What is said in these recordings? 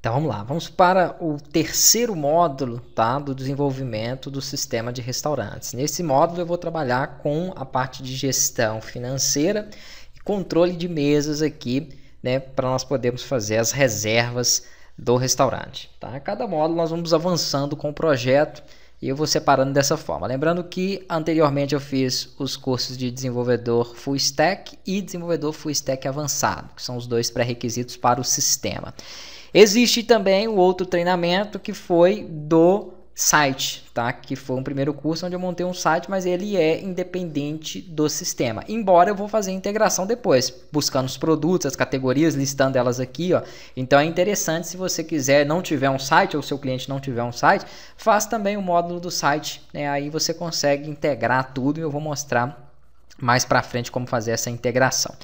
Então vamos lá, vamos para o terceiro módulo tá, do desenvolvimento do sistema de restaurantes. Nesse módulo eu vou trabalhar com a parte de gestão financeira e controle de mesas aqui, né, para nós podermos fazer as reservas do restaurante. Tá? Cada módulo nós vamos avançando com o projeto e eu vou separando dessa forma. Lembrando que anteriormente eu fiz os cursos de desenvolvedor full stack e desenvolvedor full stack avançado, que são os dois pré-requisitos para o sistema. Existe também o outro treinamento que foi do site, tá? Que foi um primeiro curso onde eu montei um site, mas ele é independente do sistema. Embora eu vou fazer integração depois, buscando os produtos, as categorias, listando elas aqui, ó. Então é interessante se você quiser, não tiver um site ou seu cliente não tiver um site, faça também o módulo do site, né? Aí você consegue integrar tudo e eu vou mostrar mais para frente como fazer essa integração.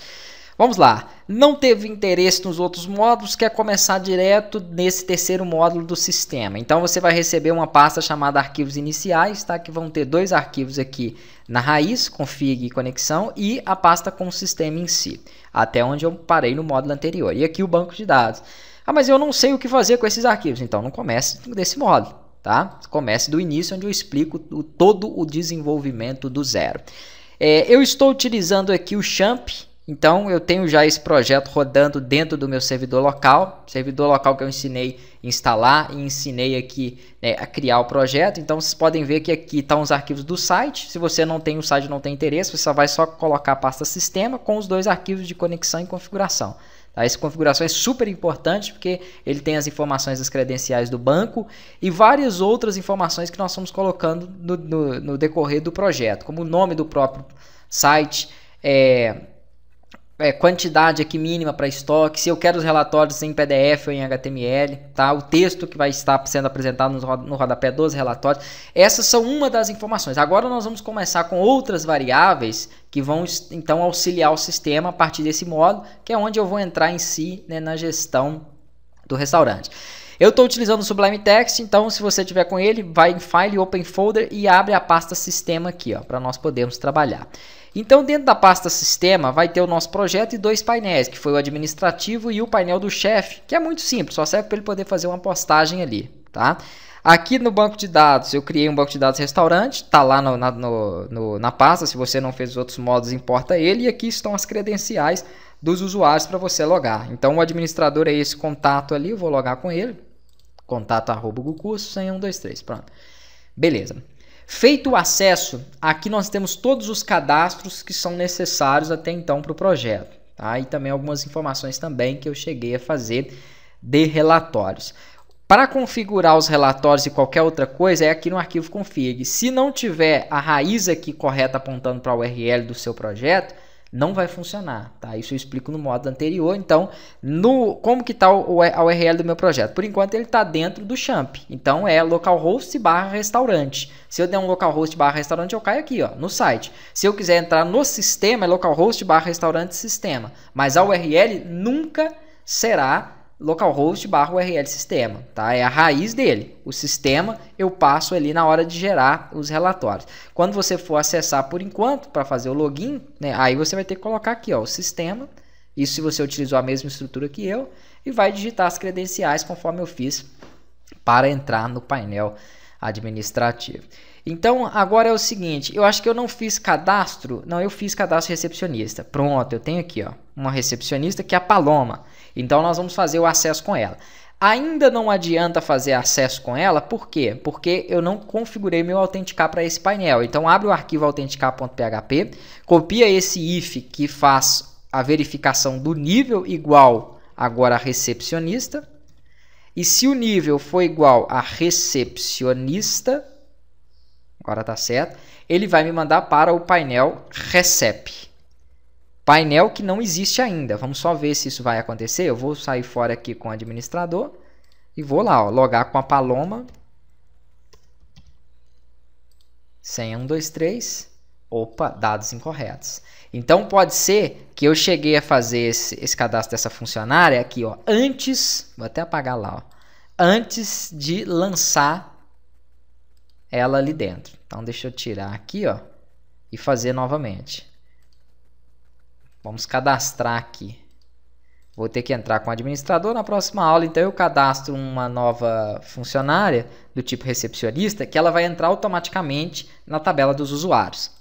Vamos lá. Não teve interesse nos outros módulos, quer começar direto nesse terceiro módulo do sistema. Então você vai receber uma pasta chamada arquivos iniciais, tá? Que vão ter dois arquivos aqui na raiz, config e conexão, e a pasta com o sistema em si, até onde eu parei no módulo anterior. E aqui o banco de dados. Ah, mas eu não sei o que fazer com esses arquivos. Então não comece desse módulo. Tá? Comece do início, onde eu explico todo o desenvolvimento do zero. É, eu estou utilizando aqui o Champ, então eu tenho já esse projeto rodando dentro do meu servidor local, servidor local que eu ensinei a instalar e ensinei aqui né, a criar o projeto. Então vocês podem ver que aqui estão tá os arquivos do site. Se você não tem o site, não tem interesse, você só vai só colocar a pasta sistema com os dois arquivos de conexão e configuração. Tá? Essa configuração é super importante porque ele tem as informações das credenciais do banco e várias outras informações que nós estamos colocando no, no, no decorrer do projeto, como o nome do próprio site. É, é, quantidade aqui mínima para estoque, se eu quero os relatórios em PDF ou em HTML, tá? o texto que vai estar sendo apresentado no rodapé dos relatórios. Essas são uma das informações. Agora nós vamos começar com outras variáveis que vão então auxiliar o sistema a partir desse módulo, que é onde eu vou entrar em si né, na gestão do restaurante. Eu estou utilizando o Sublime Text, então se você tiver com ele, vai em File, Open Folder e abre a pasta Sistema aqui, ó, para nós podermos trabalhar. Então, dentro da pasta Sistema, vai ter o nosso projeto e dois painéis, que foi o administrativo e o painel do chefe, que é muito simples, só serve para ele poder fazer uma postagem ali, tá? Aqui no banco de dados, eu criei um banco de dados restaurante, está lá no, na, no, no, na pasta, se você não fez os outros modos, importa ele, e aqui estão as credenciais dos usuários para você logar. Então, o administrador é esse contato ali, eu vou logar com ele. Contato arroba dois 123 Pronto. Beleza. Feito o acesso, aqui nós temos todos os cadastros que são necessários até então para o projeto. Tá? E também algumas informações também que eu cheguei a fazer de relatórios. Para configurar os relatórios e qualquer outra coisa, é aqui no arquivo config. Se não tiver a raiz aqui correta apontando para a URL do seu projeto, não vai funcionar, tá? Isso eu explico no modo anterior. Então, no como que tá o, a URL do meu projeto? Por enquanto ele está dentro do champ. Então é localhost restaurante. Se eu der um localhost restaurante, eu caio aqui, ó, no site. Se eu quiser entrar no sistema, é localhost restaurante sistema. Mas a URL nunca será localhost barra URL sistema, tá? É a raiz dele. O sistema eu passo ali na hora de gerar os relatórios. Quando você for acessar por enquanto para fazer o login, né? Aí você vai ter que colocar aqui, ó, o sistema. Isso se você utilizou a mesma estrutura que eu e vai digitar as credenciais conforme eu fiz para entrar no painel administrativa. Então, agora é o seguinte, eu acho que eu não fiz cadastro, não, eu fiz cadastro recepcionista. Pronto, eu tenho aqui, ó, uma recepcionista que é a Paloma. Então, nós vamos fazer o acesso com ela. Ainda não adianta fazer acesso com ela, por quê? Porque eu não configurei meu autenticar para esse painel. Então, abre o arquivo autenticar.php, copia esse if que faz a verificação do nível igual agora a recepcionista, e se o nível for igual a recepcionista, agora está certo, ele vai me mandar para o painel recep. Painel que não existe ainda. Vamos só ver se isso vai acontecer. Eu vou sair fora aqui com o administrador e vou lá, ó, logar com a Paloma. 100, 1, 2, 3. Opa, dados incorretos. Então pode ser que eu cheguei a fazer esse, esse cadastro dessa funcionária aqui, ó, antes, vou até apagar lá, ó, antes de lançar ela ali dentro. Então deixa eu tirar aqui, ó, e fazer novamente. Vamos cadastrar aqui. Vou ter que entrar com o administrador na próxima aula, então eu cadastro uma nova funcionária do tipo recepcionista que ela vai entrar automaticamente na tabela dos usuários.